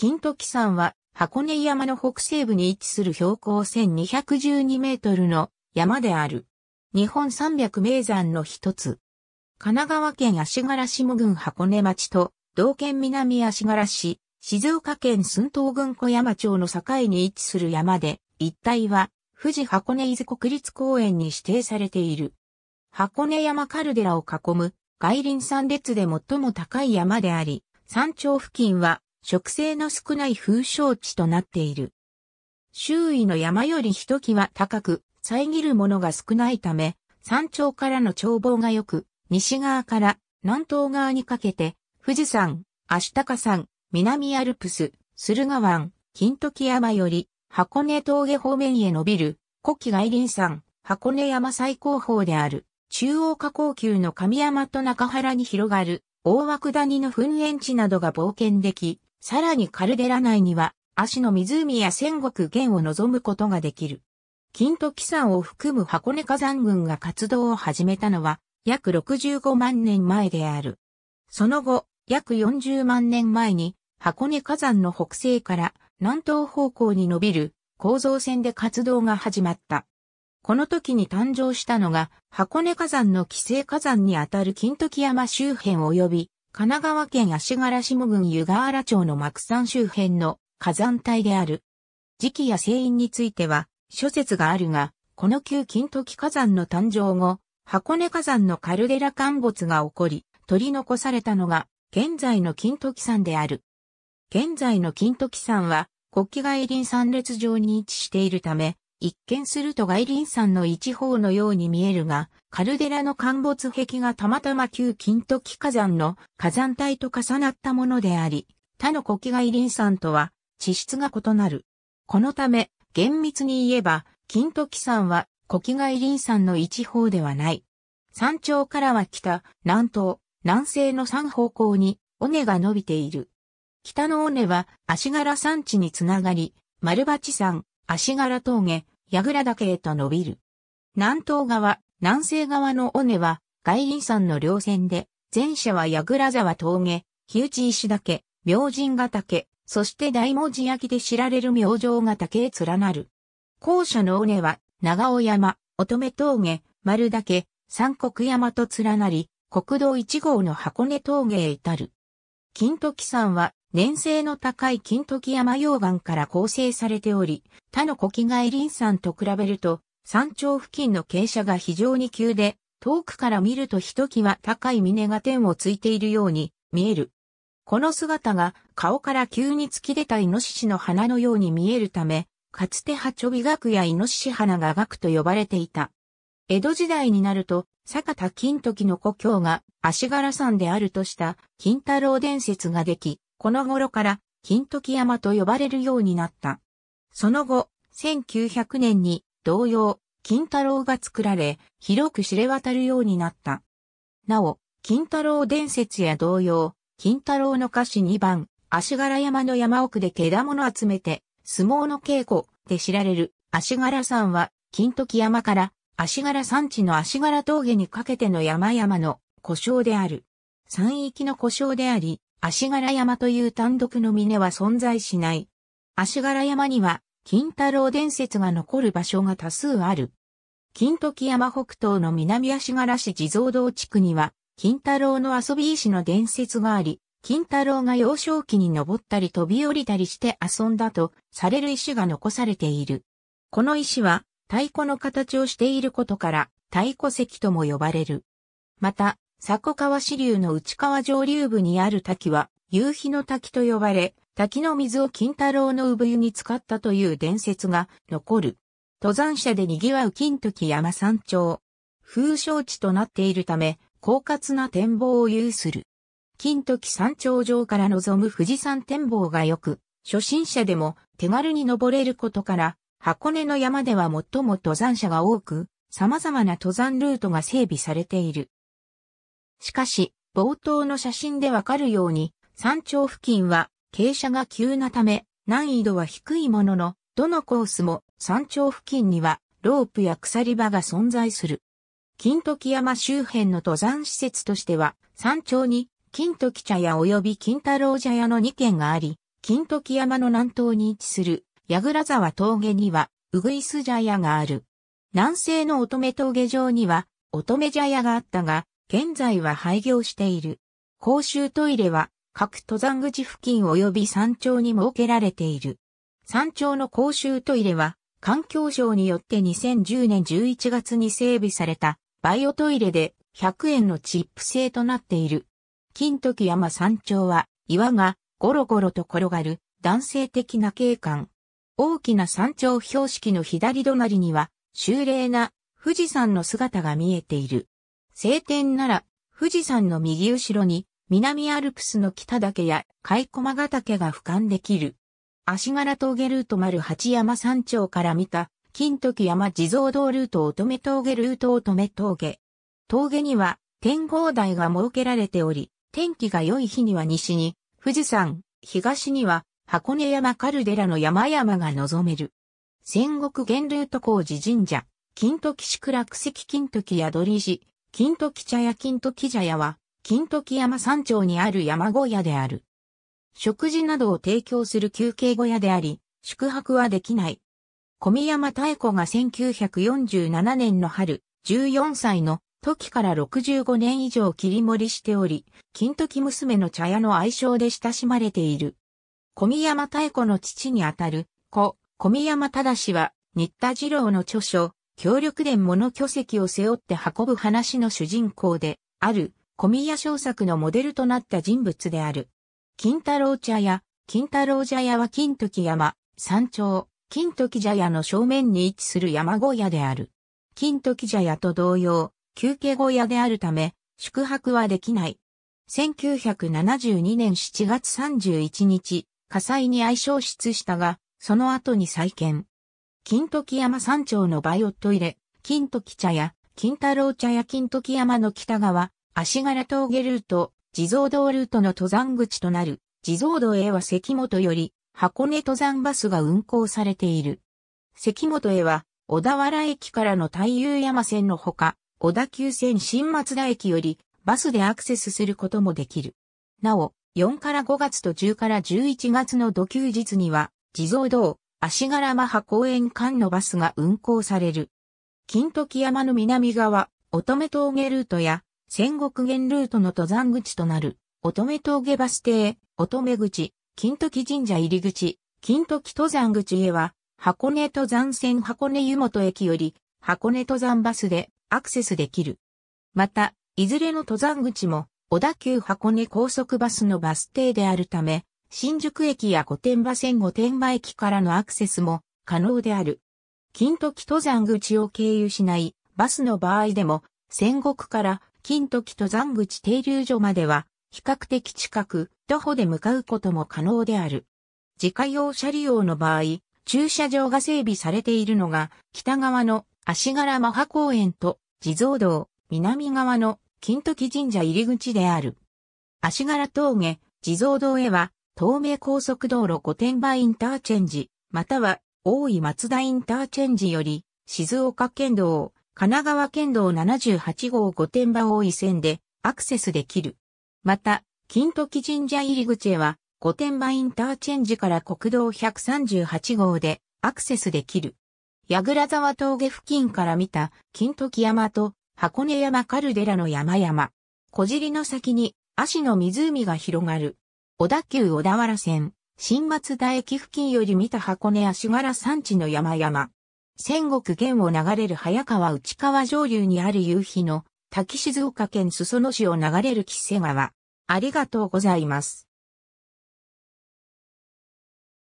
金時山は箱根山の北西部に位置する標高1212メートルの山である。日本三百名山の一つ。神奈川県足柄下郡箱根町と道県南足柄市、静岡県寸東郡小山町の境に位置する山で、一帯は富士箱根伊豆国立公園に指定されている。箱根山カルデラを囲む外輪山列で最も高い山であり、山頂付近は植生の少ない風床地となっている。周囲の山よりひときわ高く、遮るものが少ないため、山頂からの眺望が良く、西側から南東側にかけて、富士山、足高山、南アルプス、駿河湾、金時山より、箱根峠方面へ伸びる、古希外輪山、箱根山最高峰である、中央下降級の神山と中原に広がる、大涌谷の噴煙地などが冒険でき、さらにカルデラ内には、足の湖や仙国源を望むことができる。金時山を含む箱根火山群が活動を始めたのは、約65万年前である。その後、約40万年前に、箱根火山の北西から南東方向に伸びる構造線で活動が始まった。この時に誕生したのが、箱根火山の規制火山にあたる金時山周辺及び、神奈川県足柄下郡湯河原町の幕山周辺の火山帯である。時期や聖因については諸説があるが、この旧金時火山の誕生後、箱根火山のカルデラ陥没が起こり、取り残されたのが、現在の金時山である。現在の金時山は、国旗外輪山列上に位置しているため、一見すると外輪山の一方のように見えるが、カルデラの陥没壁がたまたま旧金時火山の火山帯と重なったものであり、他の古希外輪山とは地質が異なる。このため、厳密に言えば、金時山は古希外輪山の一方ではない。山頂からは北、南東、南西の三方向に尾根が伸びている。北の尾根は足柄山地につながり、丸鉢山、足柄峠、倉岳へと伸びる。南東側、南西側の尾根は、外輪山の稜線で、前者は倉沢峠、日内石岳、明神ヶ岳、そして大文字焼きで知られる明星ヶ岳へ連なる。後者の尾根は、長尾山、乙女峠、丸岳、三国山と連なり、国道1号の箱根峠へ至る。金時山は粘性の高い金時山溶岩から構成されており、他の木外林山と比べると、山頂付近の傾斜が非常に急で、遠くから見るとひときわ高い峰が天をついているように見える。この姿が顔から急に突き出たイノシシの花のように見えるため、かつてハチョビクやイノシシ花がクと呼ばれていた。江戸時代になると、坂田金時の故郷が足柄山であるとした金太郎伝説ができ、この頃から金時山と呼ばれるようになった。その後、1900年に同様、金太郎が作られ、広く知れ渡るようになった。なお、金太郎伝説や同様、金太郎の歌詞2番、足柄山の山奥で毛玉の集めて、相撲の稽古で知られる足柄山は、金時山から足柄山地の足柄峠にかけての山々の故障である。山域の故障であり、足柄山という単独の峰は存在しない。足柄山には、金太郎伝説が残る場所が多数ある。金時山北東の南足柄市地蔵堂地区には、金太郎の遊び石の伝説があり、金太郎が幼少期に登ったり飛び降りたりして遊んだとされる石が残されている。この石は太鼓の形をしていることから太鼓石とも呼ばれる。また、佐古川支流の内川上流部にある滝は、夕日の滝と呼ばれ、滝の水を金太郎の産湯に使ったという伝説が残る。登山者で賑わう金時山山頂。風勝地となっているため、高滑な展望を有する。金時山頂上から望む富士山展望が良く、初心者でも手軽に登れることから、箱根の山では最も登山者が多く、様々な登山ルートが整備されている。しかし、冒頭の写真でわかるように、山頂付近は傾斜が急なため、難易度は低いものの、どのコースも山頂付近にはロープや鎖場が存在する。金時山周辺の登山施設としては、山頂に金時茶屋及び金太郎茶屋の2軒があり、金時山の南東に位置する、矢倉沢峠には、うぐいす茶屋がある。南西の乙女峠上には、乙女茶屋があったが、現在は廃業している。公衆トイレは各登山口付近及び山頂に設けられている。山頂の公衆トイレは環境省によって2010年11月に整備されたバイオトイレで100円のチップ制となっている。金時山山頂は岩がゴロゴロと転がる男性的な景観。大きな山頂標識の左隣には、秀麗な富士山の姿が見えている。晴天なら、富士山の右後ろに、南アルプスの北岳や、甲駒ヶ岳が俯瞰できる。足柄峠ルート丸八山山頂から見た、金時山地蔵道ルート乙女峠ルート乙女峠。峠には、天候台が設けられており、天気が良い日には西に、富士山、東には、箱根山カルデラの山々が望める。戦国源ルート工事神社、金時宿倉石金時宿り寺、金時茶屋金時茶屋は、金時山山頂にある山小屋である。食事などを提供する休憩小屋であり、宿泊はできない。小宮山太子が1947年の春、14歳の時から65年以上切り盛りしており、金時娘の茶屋の愛称で親しまれている。小宮山太子の父にあたる、子、小宮山氏は、新田次郎の著書、協力伝物巨石を背負って運ぶ話の主人公で、ある、小宮小作のモデルとなった人物である。金太郎茶屋、金太郎茶屋は金時山、山頂、金時茶屋の正面に位置する山小屋である。金時茶屋と同様、休憩小屋であるため、宿泊はできない。1972年7月31日、火災に相消失したが、その後に再建。金時山山頂のバイオット入れ、金時茶屋、金太郎茶屋金時山の北側、足柄峠ルート、地蔵道ルートの登山口となる、地蔵道へは関本より、箱根登山バスが運行されている。関本へは、小田原駅からの太遊山線のほか、小田急線新松田駅より、バスでアクセスすることもできる。なお、4から5月と10から11月の土休日には、地蔵道、足柄マハ公園間のバスが運行される。金時山の南側、乙女峠ルートや、戦国源ルートの登山口となる、乙女峠バス停、乙女口、金時神社入り口、金時登山口へは、箱根登山線箱根湯本駅より、箱根登山バスでアクセスできる。また、いずれの登山口も、小田急箱根高速バスのバス停であるため、新宿駅や御殿場線御殿場駅からのアクセスも可能である。金時登山口を経由しないバスの場合でも、仙国から金時登山口停留所までは比較的近く、徒歩で向かうことも可能である。自家用車利用の場合、駐車場が整備されているのが、北側の足柄マハ公園と地蔵道、南側の金時神社入り口である。足柄峠、地蔵堂へは東名高速道路御殿場インターチェンジ、または大井松田インターチェンジより、静岡県道、神奈川県道78号御殿場大井線でアクセスできる。また、金時神社入り口へは、御殿場インターチェンジから国道138号でアクセスできる。矢倉沢峠付近から見た金時山と箱根山カルデラの山々。小尻の先に足の湖が広がる。小田急小田原線、新松田駅付近より見た箱根足柄山地の山々。仙国県を流れる早川内川上流にある夕日の滝静岡県裾野市を流れる木瀬川。ありがとうございます。